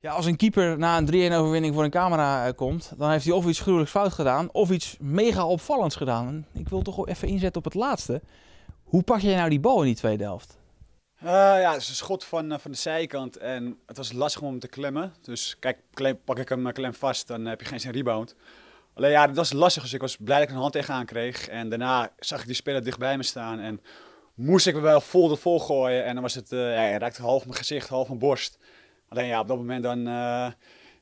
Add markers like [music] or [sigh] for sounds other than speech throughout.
Ja, als een keeper na een 3-1 overwinning voor een camera eh, komt, dan heeft hij of iets gruwelijks fout gedaan of iets mega opvallends gedaan. ik wil toch even inzetten op het laatste. Hoe pak jij nou die bal in die tweede helft? Eh, ja, het is een schot van, eh, van de zijkant en het was lastig om hem te klemmen. Dus kijk, pak ik hem klem vast, dan heb je geen zijn rebound. Alleen ja, dat was lastig, dus ik was blij dat ik een hand tegenaan kreeg. En daarna zag ik die speler dichtbij me staan en moest ik me wel vol de vol gooien. En dan was het, ja, hij raakte half mijn gezicht, half mijn borst. Alleen ja, op dat moment dan eh,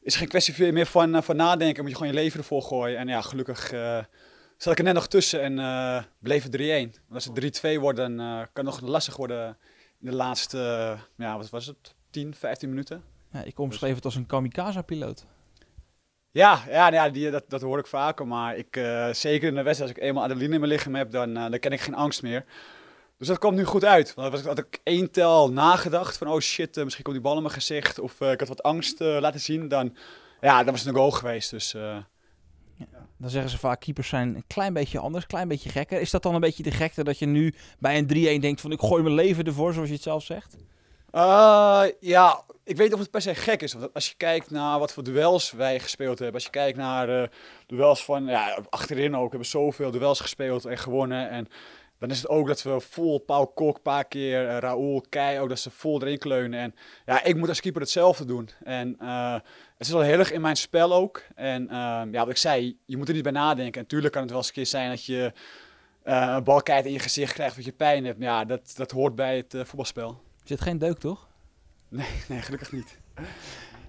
is er geen kwestie meer van, eh, van nadenken. Moet je gewoon je leven ervoor gooien. En ja, gelukkig eh, zat ik er net nog tussen en bleef het 3-1. Als het 3-2 wordt, dan kan het nog lastig worden in de laatste, ja, wat was het, 10, 15 minuten. Ja, ik omschreef het als een kamikaze-piloot. Ja, ja, ja die, dat, dat hoor ik vaker. Maar ik, zeker in de wedstrijd, als ik eenmaal adrenaline in mijn lichaam heb, dan, dan ken ik geen angst meer. Dus dat kwam nu goed uit. Want dan had ik één tel nagedacht van, oh shit, eh, misschien komt die bal in mijn gezicht. Of eh, ik had wat angst eh, laten zien. Dan, ja, dan was het een goal geweest. Dus, ja, dan zeggen ze vaak, keepers zijn een klein beetje anders, een klein beetje gekker. Is dat dan een beetje de gekte dat je nu bij een 3-1 denkt van, ik gooi mijn leven ervoor, zoals je het zelf zegt? ja, ik weet of het per se gek is. Want als je kijkt naar wat voor duels wij gespeeld hebben. Als je kijkt naar duels van, ja, achterin ook. We hebben zoveel duels gespeeld en gewonnen. En dan is het ook dat we vol Paul Kok, een paar keer uh, Raoul, Kei, ook dat ze vol erin kleunen. En ja, ik moet als keeper hetzelfde doen. En eh, het is wel heel erg in mijn spel ook. En ehm, ja, wat ik zei, je moet er niet bij nadenken. En tuurlijk kan het wel eens een keer zijn dat je eh, een bal kijkt in je gezicht krijgt wat je pijn hebt. Maar ja, dat, dat hoort bij het voetbalspel. Er zit geen deuk, toch? Nee, [laughs] nee, gelukkig niet.